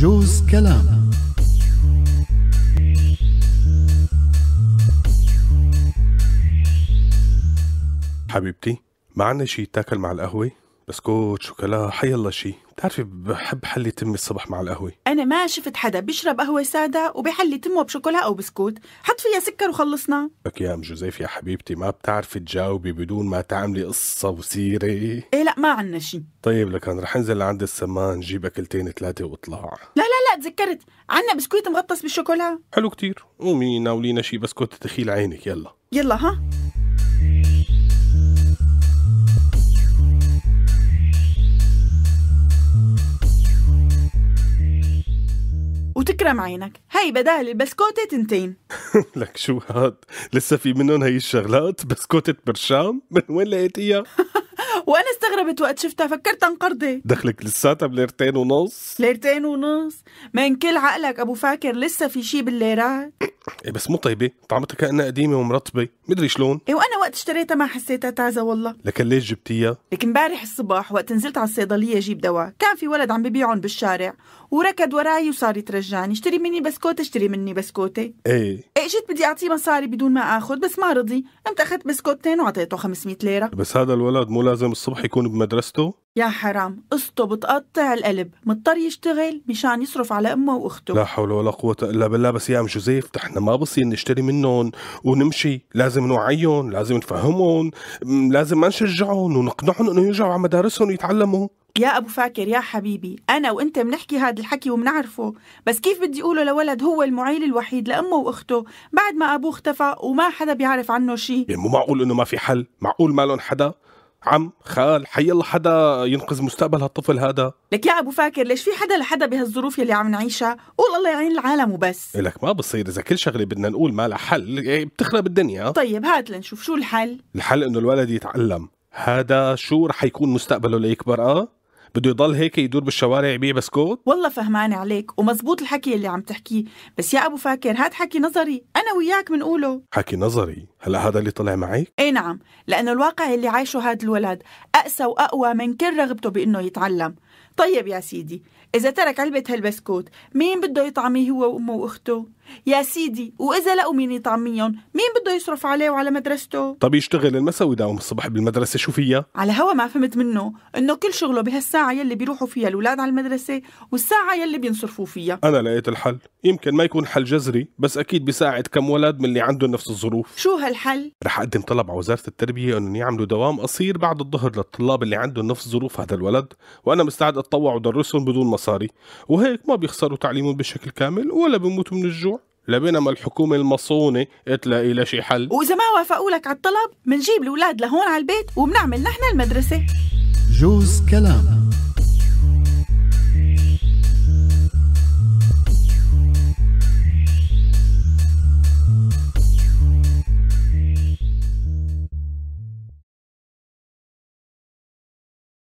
جوز كلام حبيبتي معنا شي تاكل مع القهوه بسكوت شوكولا حي الله شي بتعرفي بحب حلي تمي الصبح مع القهوة أنا ما شفت حدا بيشرب قهوة سادة وبحلي تمه بشوكولا أو بسكوت حط فيها سكر وخلصنا لك يا أم جوزيف يا حبيبتي ما بتعرفي تجاوبي بدون ما تعملي قصة وسيرة إيه لا ما عنا شي طيب لكان رح انزل لعند السمان جيب أكلتين ثلاثة واطلع لا لا لا تذكرت عنا بسكوت مغطس بالشوكولا حلو كتير قومي ناولينا شي بسكوت تخيل عينك يلا يلا ها تكرم عينك هي بدال البسكوتة تنتين لك شو هاد لسه في منهم هي الشغلات بسكوتة برشام من وين لقيتيها وانا استغربت وقت شفتها فكرت انقرضة دخلك لساتها بليرتين ونص ليرتين ونص من كل عقلك ابو فاكر لسه في شي بالليرات إيه بس مو طيبه طعمتها كانها قديمه ومرطبه مدري شلون إيه وانا وقت اشتريتها ما حسيتها تازه والله لكن ليش جبتيها لك امبارح الصبح وقت نزلت على الصيدليه اجيب دواء كان في ولد عم ببيعهم بالشارع وركض وراي وصار يترجاني اشتري مني بسكوت اشتري مني بسكوتة ايه ايه بدي اعطيه مصاري بدون ما اخذ بس ما رضي قمت اخذت بسكوتين واعطيته 500 ليره بس هذا الولد مو لازم الصبح يكون بمدرسته يا حرام قصته بتقطع القلب مضطر يشتغل مشان يصرف على امه واخته لا حول ولا قوة الا بالله بس يا ام جوزيف نحن ما بصير نشتري منهم ونمشي لازم نوعيهم لازم نفهمهم لازم ما نشجعهم ونقنعهم انه يرجعوا على مدارسهم ويتعلموا يا ابو فاكر يا حبيبي انا وانت بنحكي هذا الحكي وبنعرفه بس كيف بدي اقوله لولد هو المعيل الوحيد لامه واخته بعد ما ابوه اختفى وما حدا بيعرف عنه شيء يعني مو معقول انه ما في حل معقول ما لهم حدا عم خال حي الله حدا ينقذ مستقبل هالطفل هذا لك يا ابو فاكر ليش في حدا لحدا بهالظروف يلي عم نعيشها قول الله يعين العالم وبس لك ما بصير اذا كل شغله بدنا نقول ما لها حل إيه، بتخرب الدنيا طيب هات لنشوف شو الحل الحل انه الولد يتعلم هذا شو رح يكون مستقبله ليكبر اه بده يضل هيك يدور بالشوارع يبيع بسكوت والله فهمان عليك ومزبوط الحكي اللي عم تحكيه بس يا ابو فاكر هاد حكي نظري انا وياك بنقوله حكي نظري هلا هذا اللي طلع معي؟ اي نعم لانه الواقع اللي عايشه هذا الولد اقسى واقوى من كل رغبته بانه يتعلم طيب يا سيدي إذا ترك علبة هالبسكوت مين بده يطعميه هو وأمه وأخته؟ يا سيدي وإذا لقوا مين يطعميهم مين بده يصرف عليه وعلى مدرسته؟ طب يشتغل المساء ويداوم الصبح بالمدرسة شو فيها؟ على هوا ما فهمت منه إنه كل شغله بهالساعة يلي بيروحوا فيها الأولاد على المدرسة والساعة يلي بينصرفوا فيها أنا لقيت الحل يمكن ما يكون حل جذري بس أكيد بيساعد كم ولد من اللي عندهم نفس الظروف شو هال الحل؟ رح أقدم طلب على وزارة التربية أنهم يعملوا دوام قصير بعد الظهر للطلاب اللي عندهم نفس ظروف هذا الولد وأنا مستعد أتطوع ودرسهم بدون مصاري وهيك ما بيخسروا تعليمهم بشكل كامل ولا بيموتوا من الجوع لبينما الحكومة المصونة إيه تلاقي لها شي حل وإذا ما وافقوا لك على الطلب منجيب الأولاد لهون على البيت وبنعمل نحن المدرسة جوز كلام